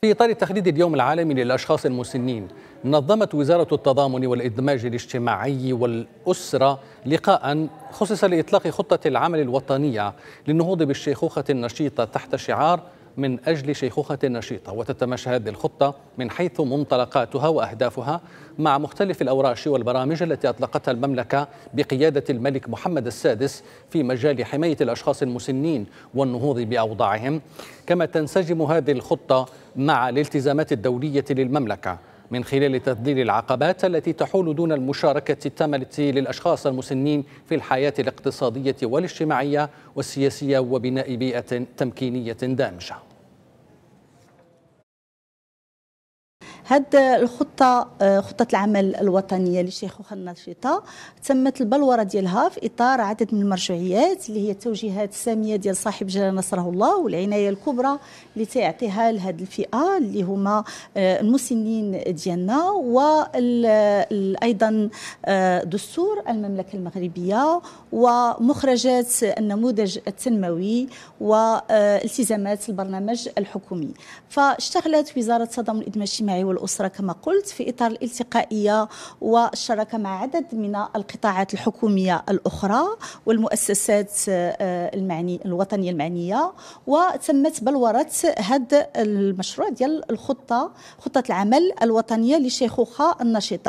في إطار تخليد اليوم العالمي للأشخاص المسنين نظمت وزارة التضامن والإدماج الاجتماعي والأسرة لقاء خصص لإطلاق خطة العمل الوطنية للنهوض بالشيخوخة النشيطة تحت شعار من أجل شيخوخة نشيطة وتتماشى هذه الخطة من حيث منطلقاتها وأهدافها مع مختلف الأوراش والبرامج التي أطلقتها المملكة بقيادة الملك محمد السادس في مجال حماية الأشخاص المسنين والنهوض بأوضاعهم كما تنسجم هذه الخطة مع الالتزامات الدولية للمملكة من خلال تذليل العقبات التي تحول دون المشاركة التامة للأشخاص المسنين في الحياة الاقتصادية والاجتماعية والسياسية وبناء بيئة تمكينية دامجة هاد الخطه آه، خطه العمل الوطنيه للشيخوخه النشطه تمت البلوره ديالها في اطار عدد من المرجعيات اللي هي التوجيهات الساميه ديال صاحب جلاله نصره الله والعنايه الكبرى اللي تيعطيها لهاد الفئه اللي هما آه، المسنين ديالنا وايضا آه، دستور المملكه المغربيه ومخرجات النموذج التنموي والتزامات البرنامج الحكومي فاشتغلت وزاره التضامن الاجتماعي والأسرة كما قلت في إطار الالتقائية والشراكة مع عدد من القطاعات الحكومية الأخرى والمؤسسات آه، المعني الوطنية المعنية وتمت بلورة هذا المشروع ديال الخطة خطة العمل الوطنية للشيخوخة النشطة